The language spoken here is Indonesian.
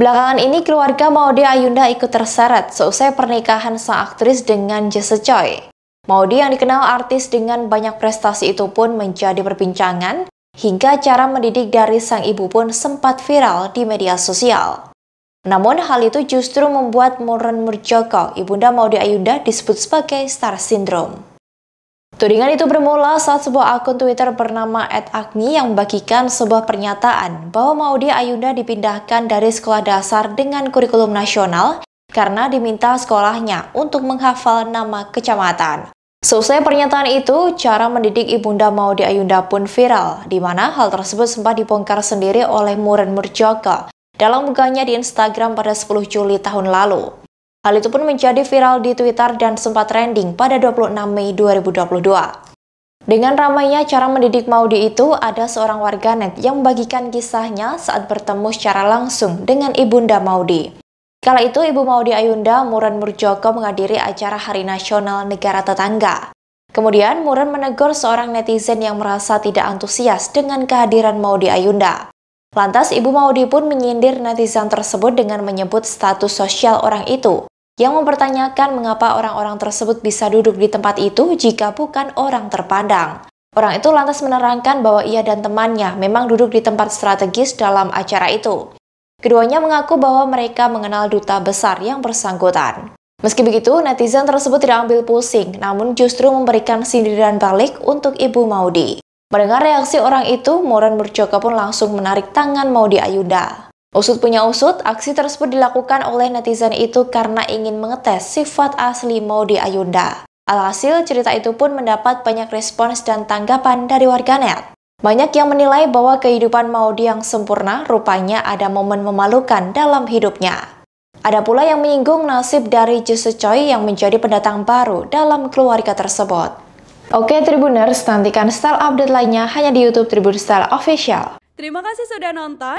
Belakangan ini keluarga Maudie Ayunda ikut terseret seusai pernikahan sang aktris dengan Jesse Choi. Maudie yang dikenal artis dengan banyak prestasi itu pun menjadi perbincangan hingga cara mendidik dari sang ibu pun sempat viral di media sosial. Namun hal itu justru membuat Muren Murjoko, ibunda Maudie Ayunda disebut sebagai star syndrome. Tudingan itu bermula saat sebuah akun Twitter bernama @agni yang membagikan sebuah pernyataan bahwa Maudi Ayunda dipindahkan dari sekolah dasar dengan kurikulum nasional karena diminta sekolahnya untuk menghafal nama kecamatan. Seusai pernyataan itu, cara mendidik Ibunda Maudi Ayunda pun viral, di mana hal tersebut sempat dibongkar sendiri oleh Muren Murjoko dalam bukanya di Instagram pada 10 Juli tahun lalu. Hal itu pun menjadi viral di Twitter dan sempat trending pada 26 Mei 2022. Dengan ramainya cara mendidik Maudi itu, ada seorang warganet yang membagikan kisahnya saat bertemu secara langsung dengan Ibunda Maudi. Kala itu, Ibu Maudi Ayunda Muran Murjoko menghadiri acara Hari Nasional Negara Tetangga. Kemudian, Muran menegur seorang netizen yang merasa tidak antusias dengan kehadiran Maudi Ayunda. Lantas Ibu Maudi pun menyindir netizen tersebut dengan menyebut status sosial orang itu yang mempertanyakan mengapa orang-orang tersebut bisa duduk di tempat itu jika bukan orang terpandang. Orang itu lantas menerangkan bahwa ia dan temannya memang duduk di tempat strategis dalam acara itu. Keduanya mengaku bahwa mereka mengenal duta besar yang bersangkutan. Meski begitu, netizen tersebut tidak ambil pusing, namun justru memberikan sindiran balik untuk Ibu Maudi. Mendengar reaksi orang itu, Moran Murjoka pun langsung menarik tangan Maudi Ayuda. Usut punya usut, aksi tersebut dilakukan oleh netizen itu karena ingin mengetes sifat asli Maudi Ayunda. Alhasil, cerita itu pun mendapat banyak respons dan tanggapan dari warganet. Banyak yang menilai bahwa kehidupan Maudi yang sempurna rupanya ada momen memalukan dalam hidupnya. Ada pula yang menyinggung nasib dari Jesse Choi yang menjadi pendatang baru dalam keluarga tersebut. Oke Tribuners, nantikan style update lainnya hanya di YouTube Tribun Style Official. Terima kasih sudah nonton.